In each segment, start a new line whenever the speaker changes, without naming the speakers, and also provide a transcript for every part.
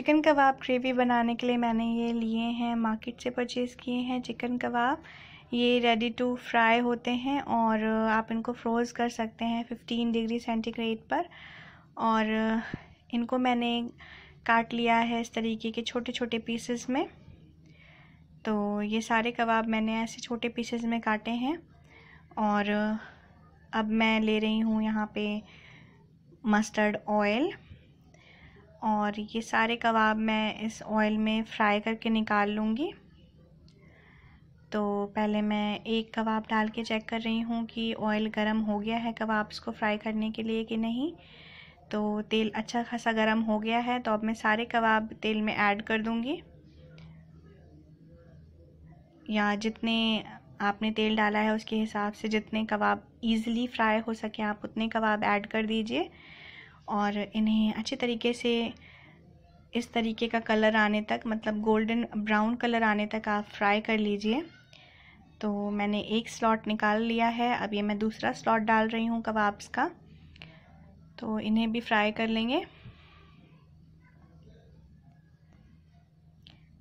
chicken कबाब gravy बनाने के लिए मैंने ये लिए हैं मार्केट से परचेज़ किए हैं चिकन कबाब ये रेडी टू फ्राई होते हैं और आप इनको फ्रोज़ कर सकते हैं 15 डिग्री सेंटीग्रेड पर और इनको मैंने काट लिया है इस तरीके के छोटे छोटे पीसेस में तो ये सारे कबाब मैंने ऐसे छोटे पीसेस में काटे हैं और अब मैं ले रही हूँ यहाँ पे मस्टर्ड ऑयल और ये सारे कबाब मैं इस ऑयल में फ्राई करके निकाल लूँगी तो पहले मैं एक कबाब डाल के चेक कर रही हूँ कि ऑयल गरम हो गया है कबाब्स को फ्राई करने के लिए कि नहीं तो तेल अच्छा खासा गरम हो गया है तो अब मैं सारे कबाब तेल में ऐड कर दूँगी या जितने आपने तेल डाला है उसके हिसाब से जितने कबाब ईज़िली फ्राई हो सके आप उतने कबाब ऐड कर दीजिए और इन्हें अच्छे तरीके से इस तरीके का कलर आने तक मतलब गोल्डन ब्राउन कलर आने तक आप फ्राई कर लीजिए तो मैंने एक स्लॉट निकाल लिया है अब ये मैं दूसरा स्लॉट डाल रही हूँ कबाब्स का तो इन्हें भी फ्राई कर लेंगे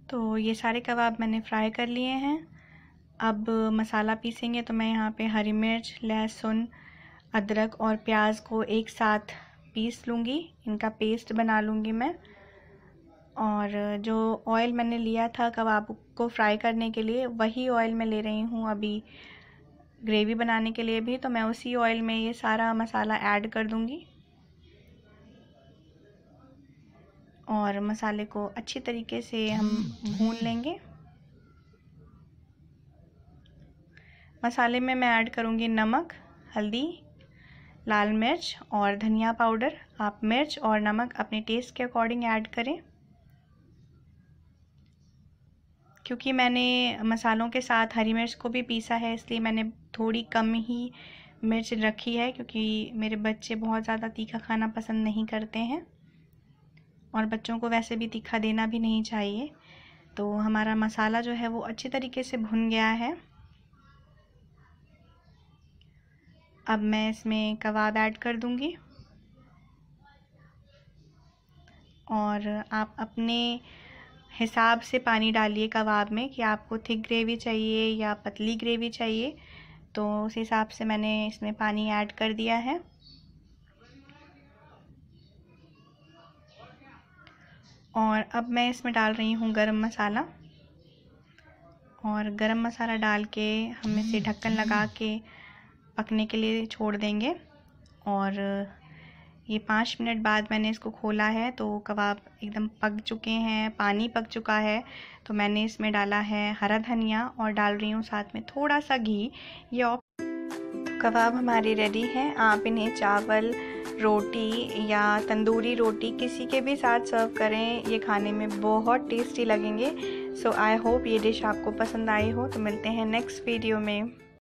तो ये सारे कबाब मैंने फ्राई कर लिए हैं अब मसाला पीसेंगे तो मैं यहाँ पे हरी मिर्च लहसुन अदरक और प्याज को एक साथ पीस लूँगी इनका पेस्ट बना लूँगी मैं और जो ऑयल मैंने लिया था कबाब को फ्राई करने के लिए वही ऑयल मैं ले रही हूँ अभी ग्रेवी बनाने के लिए भी तो मैं उसी ऑयल में ये सारा मसाला ऐड कर दूँगी और मसाले को अच्छी तरीके से हम भून लेंगे मसाले में मैं ऐड करूँगी नमक हल्दी लाल मिर्च और धनिया पाउडर आप मिर्च और नमक अपने टेस्ट के अकॉर्डिंग ऐड करें क्योंकि मैंने मसालों के साथ हरी मिर्च को भी पीसा है इसलिए मैंने थोड़ी कम ही मिर्च रखी है क्योंकि मेरे बच्चे बहुत ज़्यादा तीखा खाना पसंद नहीं करते हैं और बच्चों को वैसे भी तीखा देना भी नहीं चाहिए तो हमारा मसाला जो है वो अच्छी तरीके से भुन गया है अब मैं इसमें कबाब ऐड कर दूंगी और आप अपने हिसाब से पानी डालिए कबाब में कि आपको थिक ग्रेवी चाहिए या पतली ग्रेवी चाहिए तो उस हिसाब से मैंने इसमें पानी ऐड कर दिया है और अब मैं इसमें डाल रही हूँ गरम मसाला और गरम मसाला डाल के हम इसे ढक्कन लगा के पकने के लिए छोड़ देंगे और ये पाँच मिनट बाद मैंने इसको खोला है तो कबाब एकदम पक चुके हैं पानी पक चुका है तो मैंने इसमें डाला है हरा धनिया और डाल रही हूँ साथ में थोड़ा सा घी ये ऑप कबाब हमारे रेडी हैं आप इन्हें चावल रोटी या तंदूरी रोटी किसी के भी साथ सर्व करें ये खाने में बहुत टेस्टी लगेंगे सो आई होप ये डिश आपको पसंद आई हो तो मिलते हैं नेक्स्ट वीडियो में